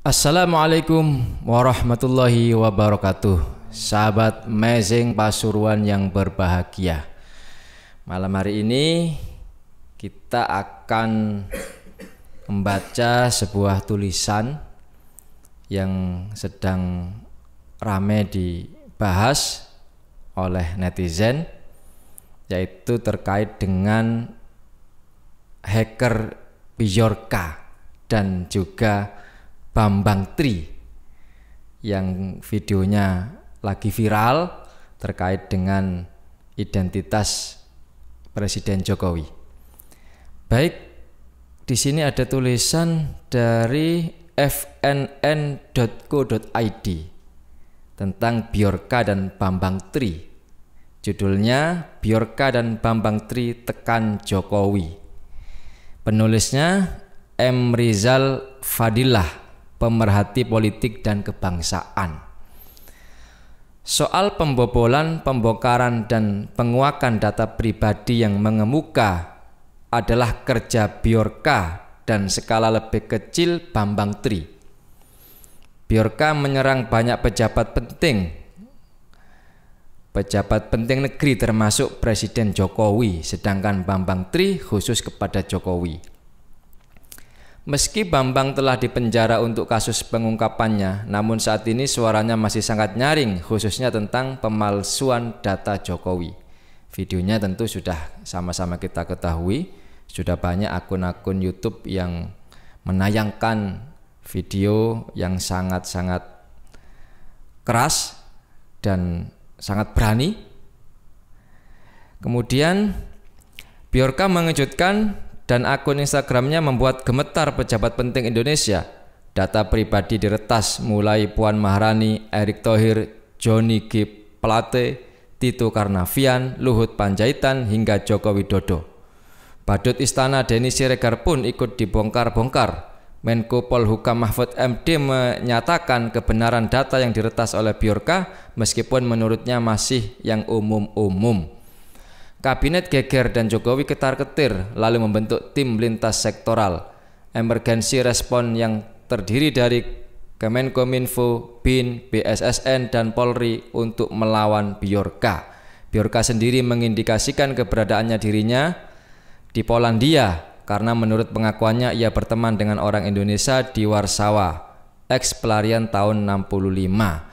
Assalamualaikum warahmatullahi wabarakatuh Sahabat Amazing Pasuruan yang berbahagia Malam hari ini kita akan membaca sebuah tulisan yang sedang rame dibahas oleh netizen yaitu terkait dengan hacker Bjorka dan juga Bambang Tri yang videonya lagi viral terkait dengan identitas Presiden Jokowi. Baik, di sini ada tulisan dari fnn.co.id tentang Biorka dan Bambang Tri. Judulnya Biorka dan Bambang Tri tekan Jokowi. Penulisnya M. Rizal Fadilah pemerhati politik dan kebangsaan. Soal pembobolan, pembongkaran dan penguakan data pribadi yang mengemuka adalah kerja Biorka dan skala lebih kecil Bambang Tri. Biorka menyerang banyak pejabat penting, pejabat penting negeri termasuk Presiden Jokowi, sedangkan Bambang Tri khusus kepada Jokowi. Meski Bambang telah dipenjara untuk kasus pengungkapannya, namun saat ini suaranya masih sangat nyaring, khususnya tentang pemalsuan data Jokowi. Videonya tentu sudah sama-sama kita ketahui, sudah banyak akun-akun YouTube yang menayangkan video yang sangat-sangat keras dan sangat berani. Kemudian Biorka mengejutkan dan akun Instagramnya membuat gemetar pejabat penting Indonesia. Data pribadi diretas mulai Puan Maharani, Erick Thohir, Joni G. Plate, Tito Karnavian, Luhut Panjaitan, hingga Joko Widodo. Badut Istana Deni Siregar pun ikut dibongkar-bongkar. Menko Polhukam Mahfud MD menyatakan kebenaran data yang diretas oleh Biorka meskipun menurutnya masih yang umum-umum. Kabinet Geger dan Jokowi ketar-ketir lalu membentuk tim lintas sektoral. Emergensi respon yang terdiri dari Kemenkominfo, BIN, BSSN, dan Polri untuk melawan Biorka. Biorka sendiri mengindikasikan keberadaannya dirinya di Polandia karena menurut pengakuannya ia berteman dengan orang Indonesia di Warsawa, eks pelarian tahun 65.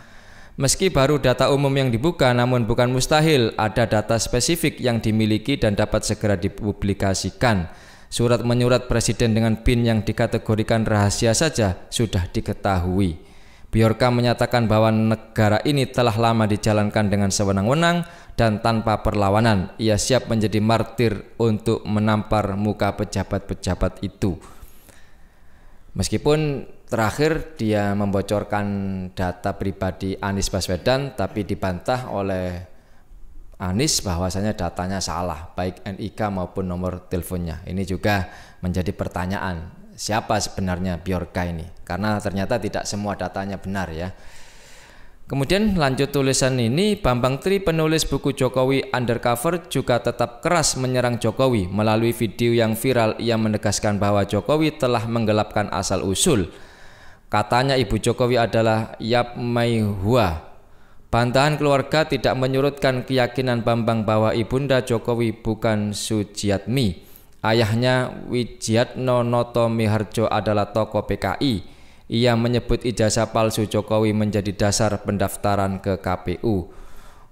Meski baru data umum yang dibuka, namun bukan mustahil ada data spesifik yang dimiliki dan dapat segera dipublikasikan. Surat menyurat presiden dengan PIN yang dikategorikan rahasia saja sudah diketahui. Biorka menyatakan bahwa negara ini telah lama dijalankan dengan sewenang-wenang dan tanpa perlawanan. Ia siap menjadi martir untuk menampar muka pejabat-pejabat itu. Meskipun terakhir dia membocorkan data pribadi Anies Baswedan tapi dibantah oleh Anies bahwasanya datanya salah baik NIK maupun nomor teleponnya. Ini juga menjadi pertanyaan siapa sebenarnya biorka ini karena ternyata tidak semua datanya benar ya. Kemudian lanjut tulisan ini, Bambang Tri penulis buku Jokowi Undercover juga tetap keras menyerang Jokowi. Melalui video yang viral, ia menegaskan bahwa Jokowi telah menggelapkan asal-usul. Katanya ibu Jokowi adalah Yap Hua. Bantahan keluarga tidak menyurutkan keyakinan Bambang bahwa ibunda Jokowi bukan Sujiatmi. Ayahnya Wijiatno Noto Miharjo adalah tokoh PKI. Ia menyebut ijazah palsu Jokowi menjadi dasar pendaftaran ke KPU.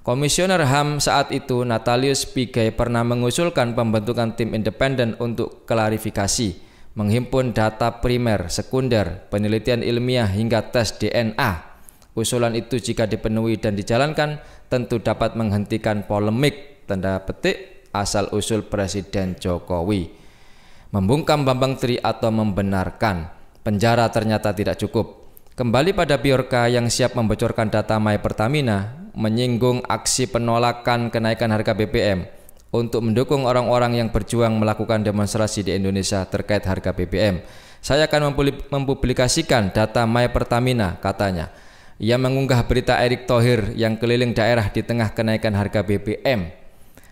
Komisioner HAM saat itu Natalius Pigai pernah mengusulkan pembentukan tim independen untuk klarifikasi, menghimpun data primer, sekunder, penelitian ilmiah hingga tes DNA. Usulan itu jika dipenuhi dan dijalankan tentu dapat menghentikan polemik tanda petik asal usul Presiden Jokowi. Membungkam Bambang Tri atau membenarkan Penjara ternyata tidak cukup. Kembali pada Biorka yang siap membocorkan data My Pertamina, menyinggung aksi penolakan kenaikan harga BBM untuk mendukung orang-orang yang berjuang melakukan demonstrasi di Indonesia terkait harga BBM. Saya akan mempublikasikan data My Pertamina, katanya. Ia mengunggah berita Erick Thohir yang keliling daerah di tengah kenaikan harga BBM.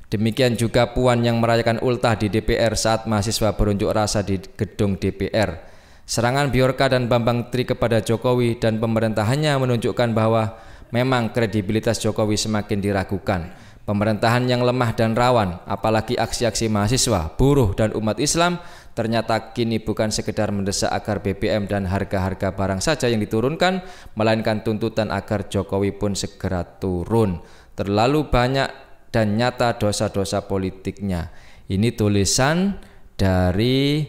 Demikian juga Puan yang merayakan ultah di DPR saat mahasiswa berunjuk rasa di gedung DPR. Serangan Biorka dan Bambang Tri kepada Jokowi dan pemerintahannya menunjukkan bahwa memang kredibilitas Jokowi semakin diragukan. Pemerintahan yang lemah dan rawan, apalagi aksi-aksi mahasiswa, buruh, dan umat Islam ternyata kini bukan sekedar mendesak agar BBM dan harga-harga barang saja yang diturunkan, melainkan tuntutan agar Jokowi pun segera turun. Terlalu banyak dan nyata dosa-dosa politiknya. Ini tulisan dari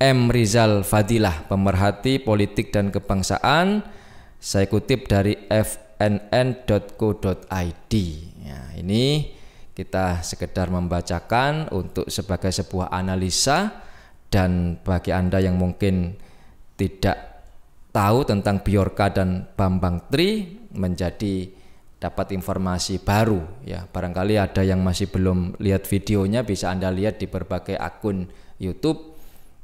M. Rizal Fadilah, pemerhati politik dan kebangsaan. Saya kutip dari fnn.co.id. Ya, ini kita sekedar membacakan untuk sebagai sebuah analisa dan bagi Anda yang mungkin tidak tahu tentang Biorka dan Bambang Tri menjadi dapat informasi baru ya. Barangkali ada yang masih belum lihat videonya bisa Anda lihat di berbagai akun YouTube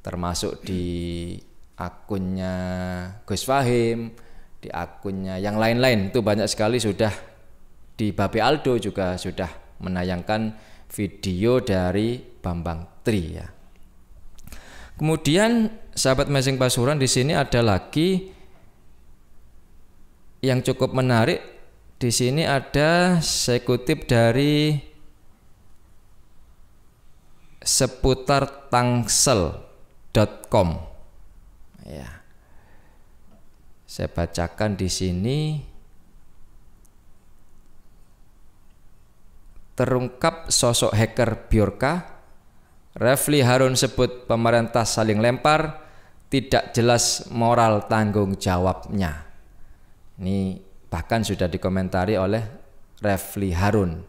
termasuk di akunnya Gus Fahim, di akunnya yang lain-lain itu banyak sekali sudah di Babe Aldo juga sudah menayangkan video dari Bambang Tri ya. Kemudian sahabat Mesing Pasuruan di sini ada lagi yang cukup menarik di sini ada saya kutip dari seputar Tangsel com. Ya. Saya bacakan di sini terungkap sosok hacker biorka Refli Harun sebut pemerintah saling lempar, tidak jelas moral tanggung jawabnya. Ini bahkan sudah dikomentari oleh Refli Harun.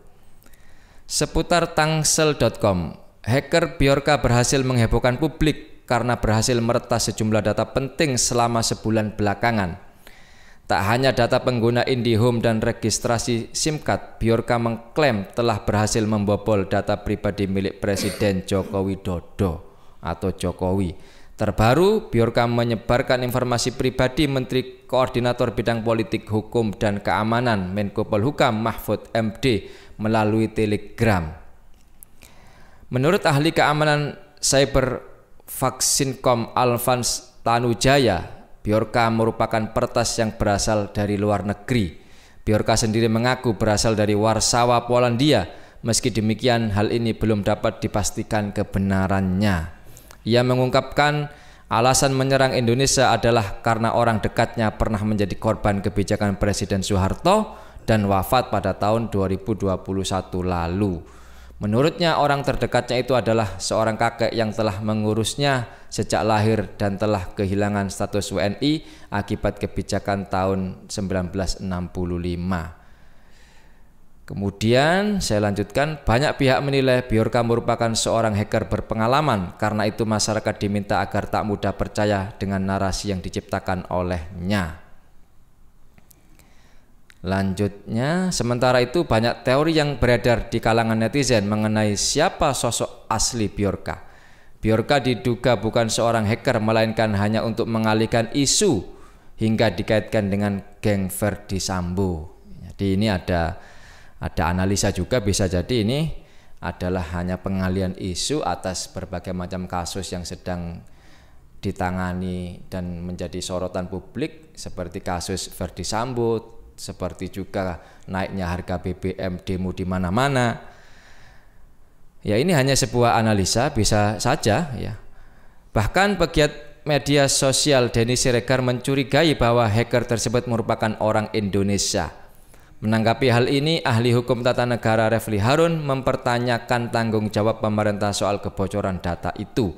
Seputar tangsel.com, hacker biorka berhasil menghebohkan publik karena berhasil meretas sejumlah data penting selama sebulan belakangan. Tak hanya data pengguna IndiHome dan registrasi SIM card, Biorka mengklaim telah berhasil membobol data pribadi milik Presiden Joko Widodo atau Jokowi. Terbaru, Biorka menyebarkan informasi pribadi Menteri Koordinator Bidang Politik Hukum dan Keamanan Menko Polhukam Mahfud MD melalui Telegram. Menurut ahli keamanan cyber Vaksinkom Alvans Tanujaya, Biorka merupakan pertas yang berasal dari luar negeri. Biorka sendiri mengaku berasal dari Warsawa, Polandia. Meski demikian, hal ini belum dapat dipastikan kebenarannya. Ia mengungkapkan alasan menyerang Indonesia adalah karena orang dekatnya pernah menjadi korban kebijakan Presiden Soeharto dan wafat pada tahun 2021 lalu. Menurutnya orang terdekatnya itu adalah seorang kakek yang telah mengurusnya sejak lahir dan telah kehilangan status WNI akibat kebijakan tahun 1965. Kemudian saya lanjutkan, banyak pihak menilai Biorka merupakan seorang hacker berpengalaman karena itu masyarakat diminta agar tak mudah percaya dengan narasi yang diciptakan olehnya. Lanjutnya, sementara itu banyak teori yang beredar di kalangan netizen mengenai siapa sosok asli Bjorka. Bjorka diduga bukan seorang hacker melainkan hanya untuk mengalihkan isu hingga dikaitkan dengan geng Verdi Sambo. Jadi ini ada ada analisa juga bisa jadi ini adalah hanya pengalian isu atas berbagai macam kasus yang sedang ditangani dan menjadi sorotan publik seperti kasus Verdi Sambo, seperti juga naiknya harga BBM demo di mana-mana. Ya ini hanya sebuah analisa bisa saja ya. Bahkan pegiat media sosial Denis Siregar mencurigai bahwa hacker tersebut merupakan orang Indonesia. Menanggapi hal ini, ahli hukum tata negara Refli Harun mempertanyakan tanggung jawab pemerintah soal kebocoran data itu.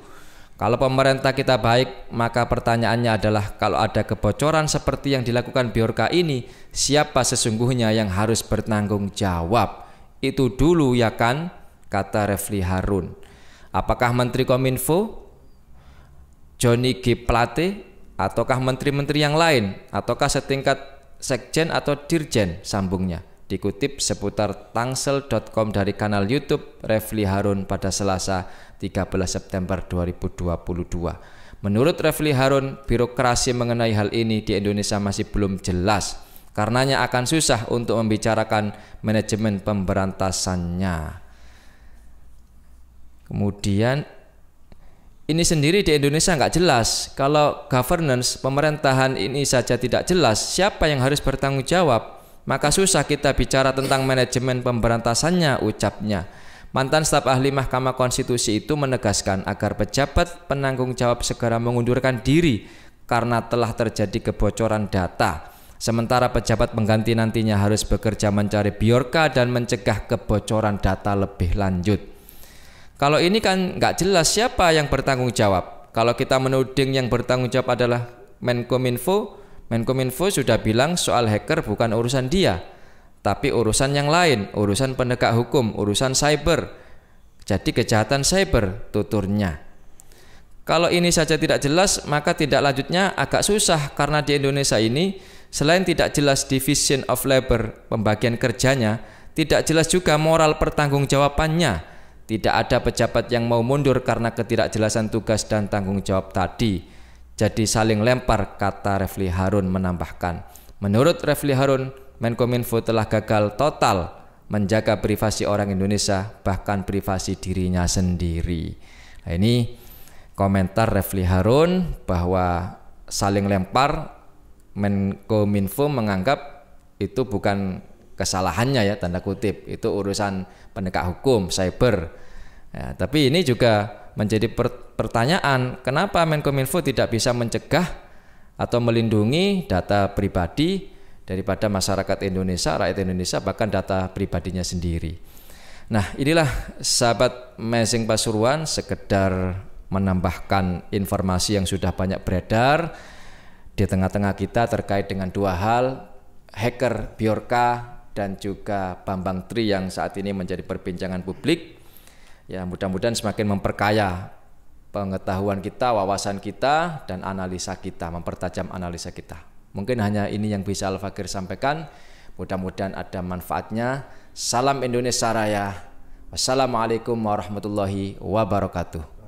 Kalau pemerintah kita baik, maka pertanyaannya adalah kalau ada kebocoran seperti yang dilakukan Biorka ini, siapa sesungguhnya yang harus bertanggung jawab? Itu dulu ya kan, kata Refli Harun. Apakah Menteri Kominfo, Johnny G. Plate, ataukah menteri-menteri yang lain, ataukah setingkat sekjen atau dirjen sambungnya? Dikutip seputar tangsel.com dari kanal YouTube Refli Harun pada Selasa 13 September 2022. Menurut Refli Harun, birokrasi mengenai hal ini di Indonesia masih belum jelas. Karenanya akan susah untuk membicarakan manajemen pemberantasannya. Kemudian ini sendiri di Indonesia nggak jelas. Kalau governance pemerintahan ini saja tidak jelas, siapa yang harus bertanggung jawab? Maka susah kita bicara tentang manajemen pemberantasannya, ucapnya. Mantan staf ahli Mahkamah Konstitusi itu menegaskan agar pejabat penanggung jawab segera mengundurkan diri karena telah terjadi kebocoran data. Sementara pejabat pengganti nantinya harus bekerja mencari biorka dan mencegah kebocoran data lebih lanjut. Kalau ini kan nggak jelas siapa yang bertanggung jawab. Kalau kita menuding yang bertanggung jawab adalah Menkominfo, Menkominfo sudah bilang soal hacker bukan urusan dia, tapi urusan yang lain, urusan penegak hukum, urusan cyber. Jadi kejahatan cyber tuturnya. Kalau ini saja tidak jelas, maka tidak lanjutnya agak susah karena di Indonesia ini selain tidak jelas division of labor, pembagian kerjanya, tidak jelas juga moral pertanggungjawabannya. Tidak ada pejabat yang mau mundur karena ketidakjelasan tugas dan tanggung jawab tadi jadi saling lempar, kata Refli Harun menambahkan. Menurut Refli Harun, Menkominfo telah gagal total menjaga privasi orang Indonesia, bahkan privasi dirinya sendiri. Nah, ini komentar Refli Harun bahwa saling lempar Menkominfo menganggap itu bukan kesalahannya ya tanda kutip itu urusan penegak hukum cyber ya, tapi ini juga Menjadi pertanyaan, kenapa Menkominfo tidak bisa mencegah atau melindungi data pribadi daripada masyarakat Indonesia, rakyat Indonesia, bahkan data pribadinya sendiri. Nah, inilah sahabat Mesing Pasuruan sekedar menambahkan informasi yang sudah banyak beredar di tengah-tengah kita terkait dengan dua hal, hacker Bjorka dan juga Bambang Tri yang saat ini menjadi perbincangan publik Ya, mudah-mudahan semakin memperkaya pengetahuan kita, wawasan kita dan analisa kita, mempertajam analisa kita. Mungkin hanya ini yang bisa Al-Fakir sampaikan. Mudah-mudahan ada manfaatnya. Salam Indonesia Raya. Wassalamualaikum warahmatullahi wabarakatuh.